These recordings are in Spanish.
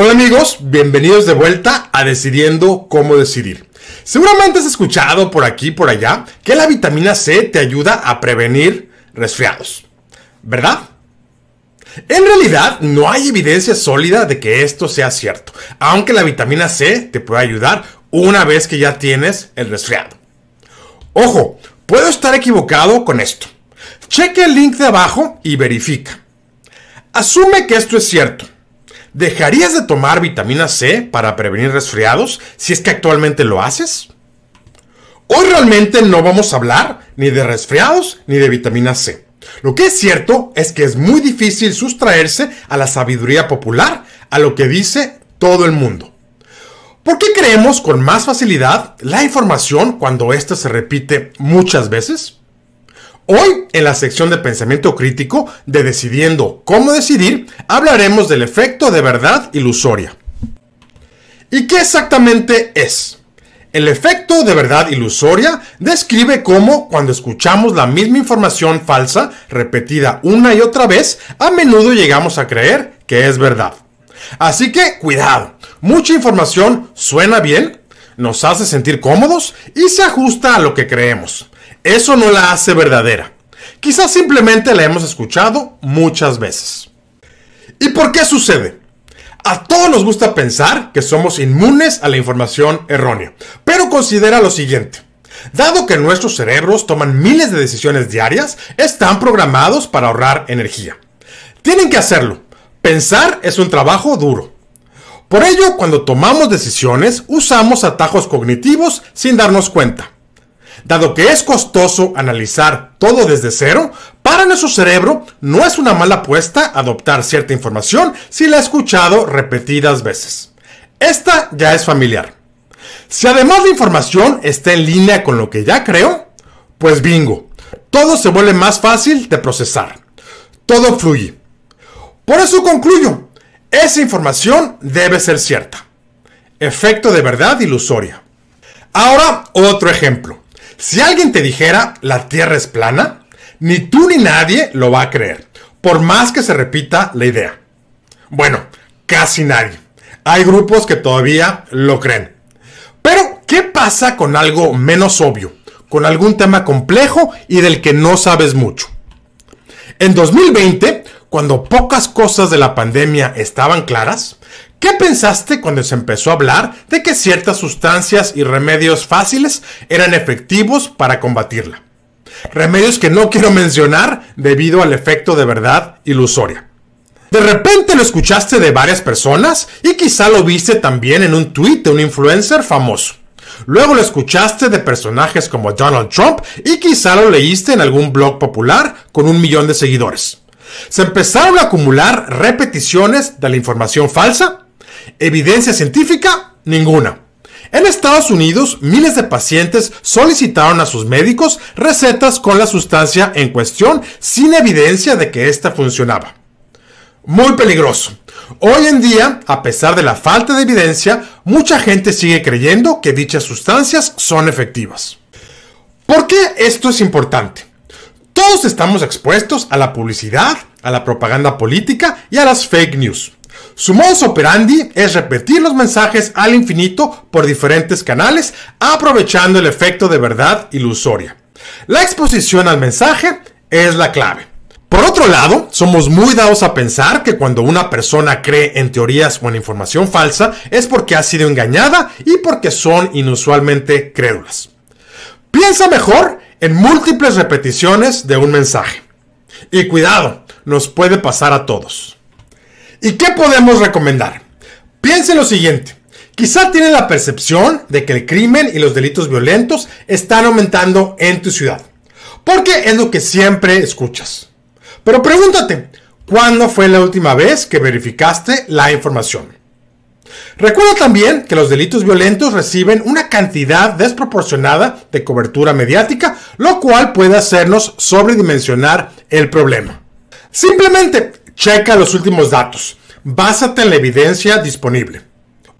Hola amigos, bienvenidos de vuelta a Decidiendo cómo decidir. Seguramente has escuchado por aquí, y por allá, que la vitamina C te ayuda a prevenir resfriados, ¿verdad? En realidad no hay evidencia sólida de que esto sea cierto, aunque la vitamina C te puede ayudar una vez que ya tienes el resfriado. Ojo, puedo estar equivocado con esto. Cheque el link de abajo y verifica. Asume que esto es cierto ¿Dejarías de tomar vitamina C para prevenir resfriados si es que actualmente lo haces? Hoy realmente no vamos a hablar ni de resfriados ni de vitamina C. Lo que es cierto es que es muy difícil sustraerse a la sabiduría popular, a lo que dice todo el mundo. ¿Por qué creemos con más facilidad la información cuando esta se repite muchas veces? Hoy, en la sección de pensamiento crítico de Decidiendo cómo decidir, hablaremos del efecto de verdad ilusoria. ¿Y qué exactamente es? El efecto de verdad ilusoria describe cómo cuando escuchamos la misma información falsa repetida una y otra vez, a menudo llegamos a creer que es verdad. Así que cuidado, mucha información suena bien, nos hace sentir cómodos y se ajusta a lo que creemos eso no la hace verdadera. Quizás simplemente la hemos escuchado muchas veces. ¿Y por qué sucede? A todos nos gusta pensar que somos inmunes a la información errónea, pero considera lo siguiente. Dado que nuestros cerebros toman miles de decisiones diarias, están programados para ahorrar energía. Tienen que hacerlo. Pensar es un trabajo duro. Por ello, cuando tomamos decisiones, usamos atajos cognitivos sin darnos cuenta. Dado que es costoso analizar todo desde cero, para nuestro cerebro no es una mala apuesta adoptar cierta información si la ha escuchado repetidas veces. Esta ya es familiar. Si además la información está en línea con lo que ya creo, pues bingo, todo se vuelve más fácil de procesar. Todo fluye. Por eso concluyo, esa información debe ser cierta. Efecto de verdad ilusoria. Ahora otro ejemplo. Si alguien te dijera la Tierra es plana, ni tú ni nadie lo va a creer, por más que se repita la idea. Bueno, casi nadie. Hay grupos que todavía lo creen. Pero, ¿qué pasa con algo menos obvio? Con algún tema complejo y del que no sabes mucho. En 2020, cuando pocas cosas de la pandemia estaban claras, ¿Qué pensaste cuando se empezó a hablar de que ciertas sustancias y remedios fáciles eran efectivos para combatirla? Remedios que no quiero mencionar debido al efecto de verdad ilusoria. De repente lo escuchaste de varias personas y quizá lo viste también en un tweet de un influencer famoso. Luego lo escuchaste de personajes como Donald Trump y quizá lo leíste en algún blog popular con un millón de seguidores. Se empezaron a acumular repeticiones de la información falsa Evidencia científica, ninguna. En Estados Unidos, miles de pacientes solicitaron a sus médicos recetas con la sustancia en cuestión sin evidencia de que ésta funcionaba. Muy peligroso. Hoy en día, a pesar de la falta de evidencia, mucha gente sigue creyendo que dichas sustancias son efectivas. ¿Por qué esto es importante? Todos estamos expuestos a la publicidad, a la propaganda política y a las fake news. Su modus operandi es repetir los mensajes al infinito por diferentes canales, aprovechando el efecto de verdad ilusoria. La exposición al mensaje es la clave. Por otro lado, somos muy dados a pensar que cuando una persona cree en teorías o en información falsa es porque ha sido engañada y porque son inusualmente crédulas. Piensa mejor en múltiples repeticiones de un mensaje. Y cuidado, nos puede pasar a todos. ¿Y qué podemos recomendar? Piense lo siguiente. Quizá tiene la percepción de que el crimen y los delitos violentos están aumentando en tu ciudad, porque es lo que siempre escuchas. Pero pregúntate, ¿cuándo fue la última vez que verificaste la información? Recuerda también que los delitos violentos reciben una cantidad desproporcionada de cobertura mediática, lo cual puede hacernos sobredimensionar el problema. Simplemente Checa los últimos datos. Básate en la evidencia disponible.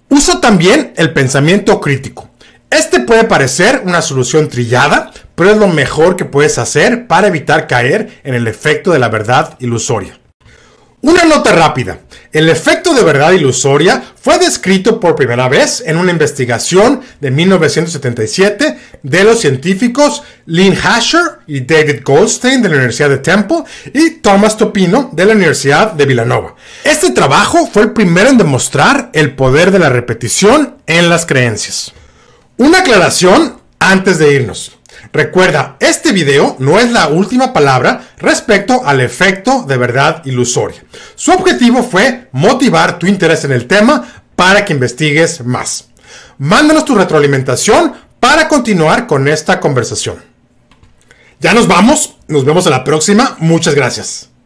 Usa también el pensamiento crítico. Este puede parecer una solución trillada, pero es lo mejor que puedes hacer para evitar caer en el efecto de la verdad ilusoria. Una nota rápida. El efecto de verdad ilusoria fue descrito por primera vez en una investigación de 1977 de los científicos Lynn Hasher y David Goldstein de la Universidad de Temple y Thomas Topino de la Universidad de Villanova. Este trabajo fue el primero en demostrar el poder de la repetición en las creencias. Una aclaración antes de irnos. Recuerda, este video no es la última palabra respecto al efecto de verdad ilusoria. Su objetivo fue motivar tu interés en el tema para que investigues más. Mándanos tu retroalimentación para continuar con esta conversación. Ya nos vamos, nos vemos en la próxima, muchas gracias.